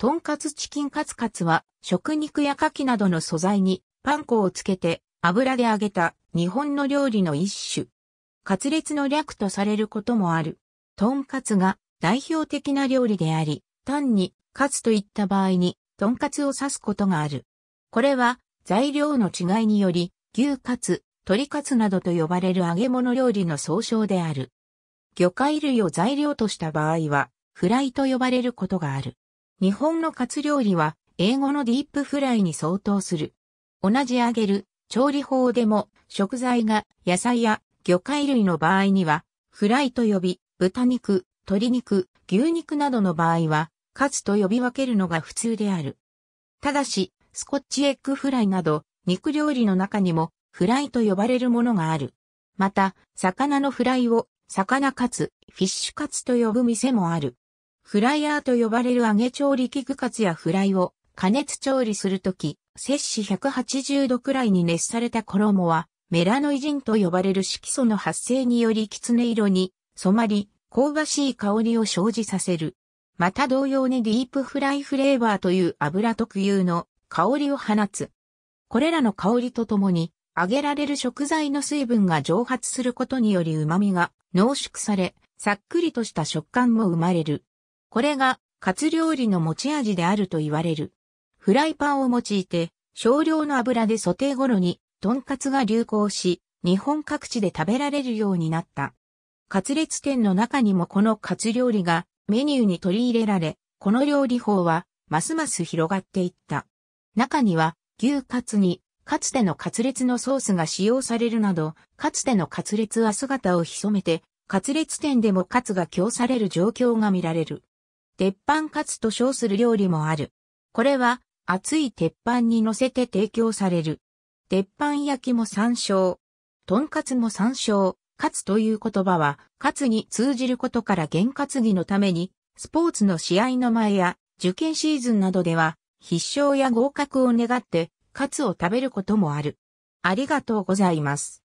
とんかつチキンカツカツは、食肉や牡蠣などの素材にパン粉をつけて油で揚げた日本の料理の一種。カツレツの略とされることもある。とんかつが代表的な料理であり、単にカツといった場合に、とんかつを指すことがある。これは材料の違いにより、牛カツ、鶏カツなどと呼ばれる揚げ物料理の総称である。魚介類を材料とした場合は、フライと呼ばれることがある。日本のカツ料理は英語のディープフライに相当する。同じ揚げる調理法でも食材が野菜や魚介類の場合にはフライと呼び、豚肉、鶏肉、牛肉などの場合はカツと呼び分けるのが普通である。ただし、スコッチエッグフライなど肉料理の中にもフライと呼ばれるものがある。また、魚のフライを魚カツ、フィッシュカツと呼ぶ店もある。フライヤーと呼ばれる揚げ調理器具カツやフライを加熱調理するとき、摂氏180度くらいに熱された衣は、メラノイジンと呼ばれる色素の発生によりきつね色に染まり、香ばしい香りを生じさせる。また同様にディープフライフレーバーという油特有の香りを放つ。これらの香りとともに、揚げられる食材の水分が蒸発することにより旨味が濃縮され、さっくりとした食感も生まれる。これがカツ料理の持ち味であると言われる。フライパンを用いて少量の油でソテー頃にトンカツが流行し、日本各地で食べられるようになった。カツレツ店の中にもこのカツ料理がメニューに取り入れられ、この料理法はますます広がっていった。中には牛カツにかつてのカツレツのソースが使用されるなど、かつてのカツレツは姿を潜めて、カツレツ店でもカツが供される状況が見られる。鉄板カツと称する料理もある。これは、熱い鉄板に乗せて提供される。鉄板焼きも参照。とんかつも参照。カツという言葉は、カツに通じることから験担ぎのために、スポーツの試合の前や、受験シーズンなどでは、必勝や合格を願って、カツを食べることもある。ありがとうございます。